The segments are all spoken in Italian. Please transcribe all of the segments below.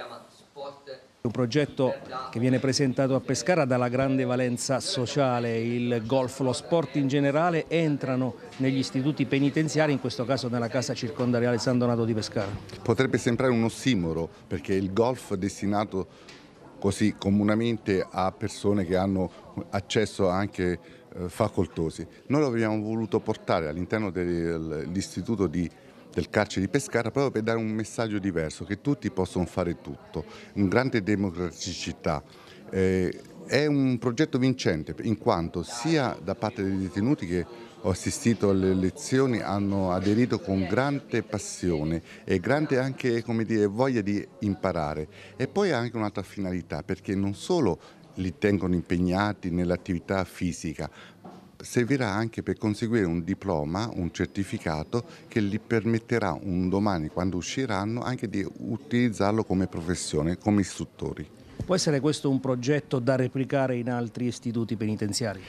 chiama Sport. Un progetto che viene presentato a Pescara dalla grande valenza sociale, il golf, lo sport in generale entrano negli istituti penitenziari, in questo caso nella casa circondariale San Donato di Pescara. Potrebbe sembrare un ossimoro perché il golf è destinato così comunemente a persone che hanno accesso anche eh, facoltosi. Noi lo abbiamo voluto portare all'interno dell'istituto di del carcere di Pescara proprio per dare un messaggio diverso, che tutti possono fare tutto, un grande democraticità. Eh, è un progetto vincente in quanto sia da parte dei detenuti che ho assistito alle lezioni hanno aderito con grande passione e grande anche dire, voglia di imparare e poi ha anche un'altra finalità perché non solo li tengono impegnati nell'attività fisica servirà anche per conseguire un diploma, un certificato che gli permetterà un domani quando usciranno anche di utilizzarlo come professione, come istruttori. Può essere questo un progetto da replicare in altri istituti penitenziari?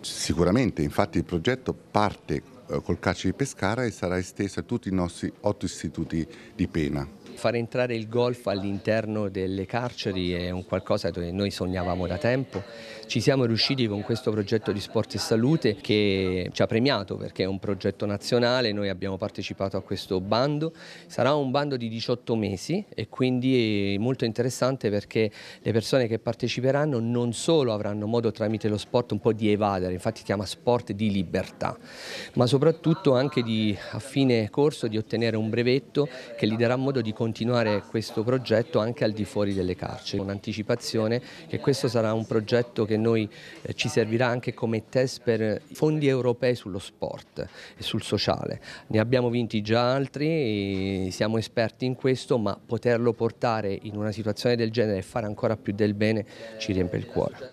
Sicuramente, infatti il progetto parte eh, col calcio di Pescara e sarà esteso a tutti i nostri otto istituti di pena. Far entrare il golf all'interno delle carceri è un qualcosa che noi sognavamo da tempo. Ci siamo riusciti con questo progetto di Sport e Salute che ci ha premiato perché è un progetto nazionale, noi abbiamo partecipato a questo bando. Sarà un bando di 18 mesi e quindi è molto interessante perché le persone che parteciperanno non solo avranno modo tramite lo sport un po' di evadere, infatti si chiama sport di libertà, ma soprattutto anche di, a fine corso di ottenere un brevetto che gli darà modo di continuare continuare questo progetto anche al di fuori delle carceri. Un'anticipazione che questo sarà un progetto che noi eh, ci servirà anche come test per fondi europei sullo sport e sul sociale. Ne abbiamo vinti già altri, siamo esperti in questo, ma poterlo portare in una situazione del genere e fare ancora più del bene ci riempie il cuore.